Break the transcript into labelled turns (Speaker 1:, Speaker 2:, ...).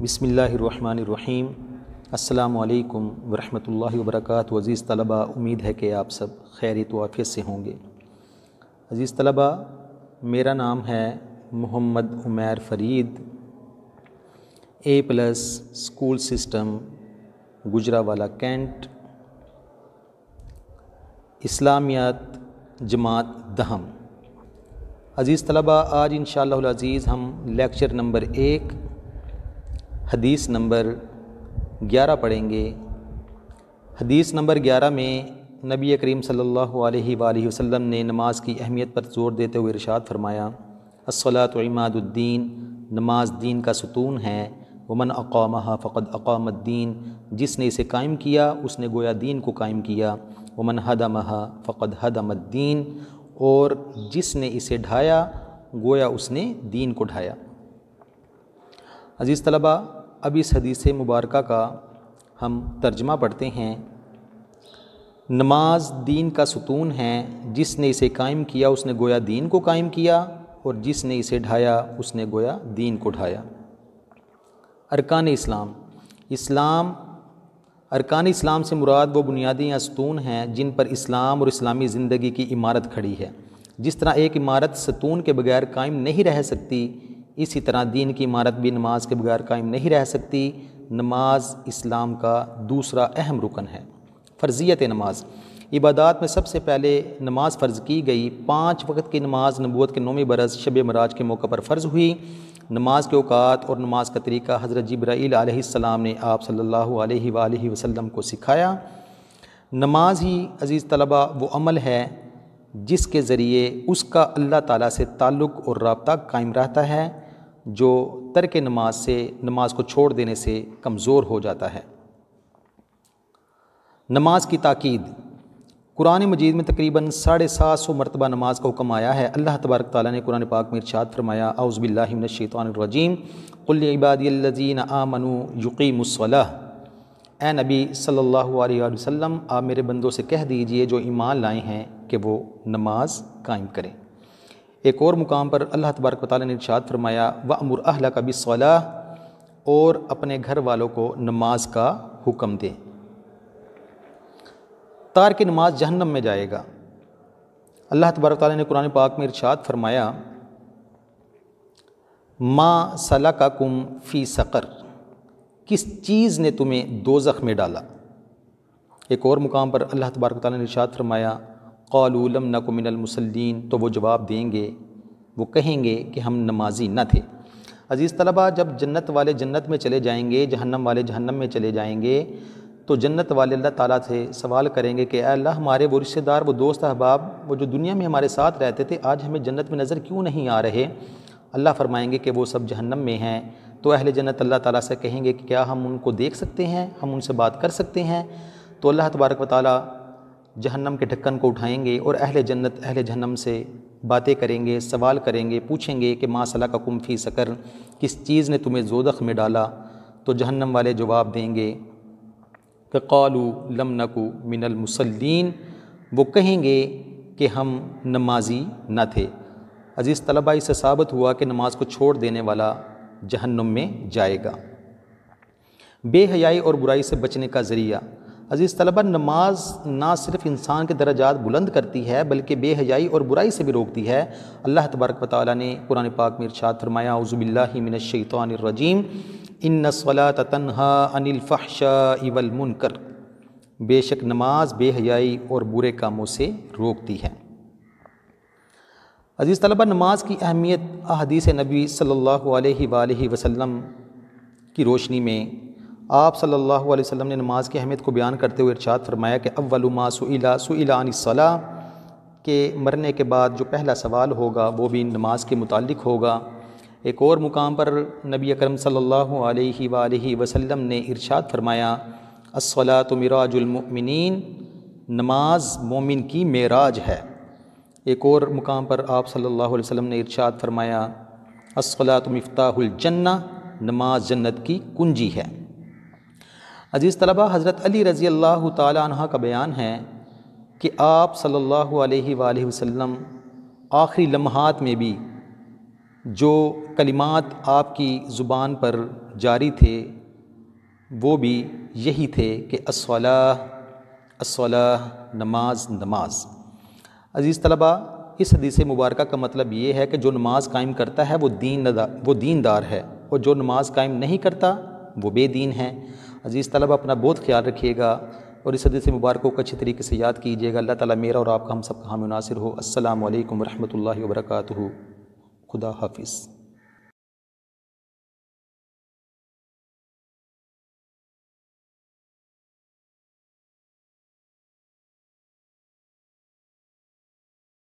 Speaker 1: बसमीम अल्लाम वरहमल वर्क अज़ीज़ तलबा उम्मीद है कि आप सब खैरित वाफ़ियत से होंगे अज़ीज़ तलबा मेरा नाम है Mohammad Umair Farid A plus school system Gujranwala cantt इस्लामियात जमात दहम अज़ीज़ तलबा आज इन अज़ीज़ हम लेक्चर नंबर एक हदीस नंबर ग्यारह पढ़ेंगे हदीस नंबर ग्यारह में नबी करीम सल्लल्लाहु अलैहि वसल्लम ने नमाज की अहमियत पर जोर देते हुए इरशाद फरमाया असलामादुद्दीन नमाज दीन का सतून है वमन अकाम फ़क़द अकामद्दीन जिसने इसे कायम किया उसने गोया दीन को कायम किया वमन हदमहा फ़क़द हदमद्दीन और जिसने इसे ढाया गोया उसने दीन को ढाया अज़ीज़ तलबा अब इस हदीस मुबारक का हम तर्जमा पढ़ते हैं नमाज दीन का सुतून है जिसने इसे कायम किया उसने गोया दीन को कायम किया और जिसने इसे ढाया उसने गोया दीन को ढाया अरकान इस्लाम इस्लाम अरकान इस्लाम से मुराद वो बुनियादी या सतून हैं जिन पर इस्लाम और इस्लामी ज़िंदगी की इमारत खड़ी है जिस तरह एक इमारत सतून के बगैर कायम नहीं रह सकती इसी तरह दीन की इमारत भी नमाज के बगैर कायम नहीं रह सकती नमाज इस्लाम का दूसरा अहम रुकन है फ़र्जियत नमाज इबादत में सबसे पहले नमाज फ़र्ज़ की गई पाँच वक्त की नमाज नबूत के नौमी बरस शब मराज के मौके पर फ़र्ज़ हुई नमाज के औकात और नमाज का तरीका हज़रत जब्राईसम ने आप सल्लल्लाहु अलैहि वसल्लम को सिखाया नमाज ही अज़ीज़ तलबा वो अमल है जिसके ज़रिए उसका अल्लाह ताला से ताल्लुक़ और रबता कायम रहता है जो तर्क नमाज से नमाज को छोड़ देने से कमज़ोर हो जाता है नमाज की ताक़द कुरान मजीद में तकरीबन साढ़े सात सौ मरतबा नमाज का हुक्म आया है अल्लाह तबारक ताली ने कुरान पाक में इर्शाद फरमाया आ मनु आमनु यकीमसला ए नबी सल्लल्लाहु अलैहि वसल्लम आप मेरे बंदों से कह दीजिए जो ईमान लाए हैं कि वो नमाज कायम करें एक और मुकाम पर अल्लाह तबारक ताली ने इर्शाद फरमाया व अमर अहला का सलाह और अपने घर वालों को नमाज का हुक्म दें तार की नमाज जहन्नम में जाएगा अल्लाह तबारक ताली ने कुरान पाक में इर्शाद फरमाया माँ सला का कुम फ़ी सकर किस चीज़ ने तुम्हें दो में डाला एक और मुकाम पर अल्लाह तबारक ताली ने इर्शाद फरमाया कौलम नकमिनमसलिन तो वो जवाब देंगे वो कहेंगे कि हम नमाजी न थे अज़ीज़ तलबा जब जन्नत वाले जन्नत में चले जाएंगे जहन्नम वाले जहन्नम में चले जाएंगे तो जन्नत वाले अल्लाह ताला से सवाल करेंगे कि अल्लाह हमारे वो रिश्तेदार वो दोस्त अहबाब वो जो दुनिया में हमारे साथ रहते थे आज हमें जन्नत में नज़र क्यों नहीं आ रहे अल्लाह फरमाएंगे कि वो सब जहन्नम में हैं तो अहले जन्नत अल्लाह ताला से कहेंगे कि क्या हम उनको देख सकते हैं हम उनसे बात कर सकते हैं तो अल्लाह तबारक वाली जहन्नम के ढक्कन को उठाएंगे और अहले जन्नत अहले जहन्नम से बातें करेंगे सवाल करेंगे पूछेंगे कि माँ सला का कुम्फी सकर किस चीज़ ने तुम्हें जोदख में डाला तो जहन्नम वाले जवाब देंगे कि लम नकु मिनल मुसलिन वो कहेंगे कि हम नमाजी न थे अज़ीज़ तलबाई से साबित हुआ कि नमाज को छोड़ देने वाला जहन्नम में जाएगा बेहयाई और बुराई से बचने का ज़रिया अज़ीज़ तलबा नमाज ना सिर्फ इंसान के दर्जात बुलंद करती है बल्कि बेहजाई और बुराई से भी रोकती है अल्लाह तबारक वाली ने कुरान पाक में इर्शाद फरमाया उज़बिल्लिमिनशैतरजीम इन नसला तनहा अनिलफ़ाशा इवलमुनकर बेशक नमाज बेहयाई और बुरे कामों से रोकती है अज़ीज़ तलबा नमाज की अहमियत अहदीस नबी सल्लल्लाहु अलैहि वसल्लम की रोशनी में आप सल्लल्लाहु अलैहि वसल्लम ने नमाज की अहमियत को बयान करते हुए इरशाद फरमाया कि अव्वलुमा सुइला सुइलासला के मरने के बाद जो पहला सवाल होगा वो भी नमाज के मुतालिक होगा एक और मुकाम पर नबी अकरम सल्लल्लाहु अलैहि सल्ला वसल्लम ने इरशाद फरमाया असला तो मिराजुलमिन नमाज मोमिन की मेराज है एक और मुकाम पर आप सल्लल्लाहु अलैहि वसल्लम ने इरशाद फरमाया असला तो जन्ना नमाज जन्नत की कुंजी है अज़ीज़ तलबा हज़रत अली रज़ी अल्लाह तह का बयान है कि आप सल्लल्लाहु अलैहि वसल्लम आखिरी लम्हात में भी जो कलिमात आपकी ज़ुबान पर जारी थे वो भी यही थे कि असला असला नमाज नमाज अज़ीज़ तलबा इस हदीस मुबारक का मतलब ये है कि जो नमाज़ कायम करता है वो दीन वो दीनदार है और जो नमाज़ कायम नहीं करता वो बेदीन है अज़ीज़ तलब अपना बहुत ख्याल रखिएगा और इस हदीस मुबारक को अच्छे तरीके से याद कीजिएगा अल्लाह ताला मेरा और आपका हम सब हामी मुनासर हो असल वरहमल वर्क खुदा हाफिज़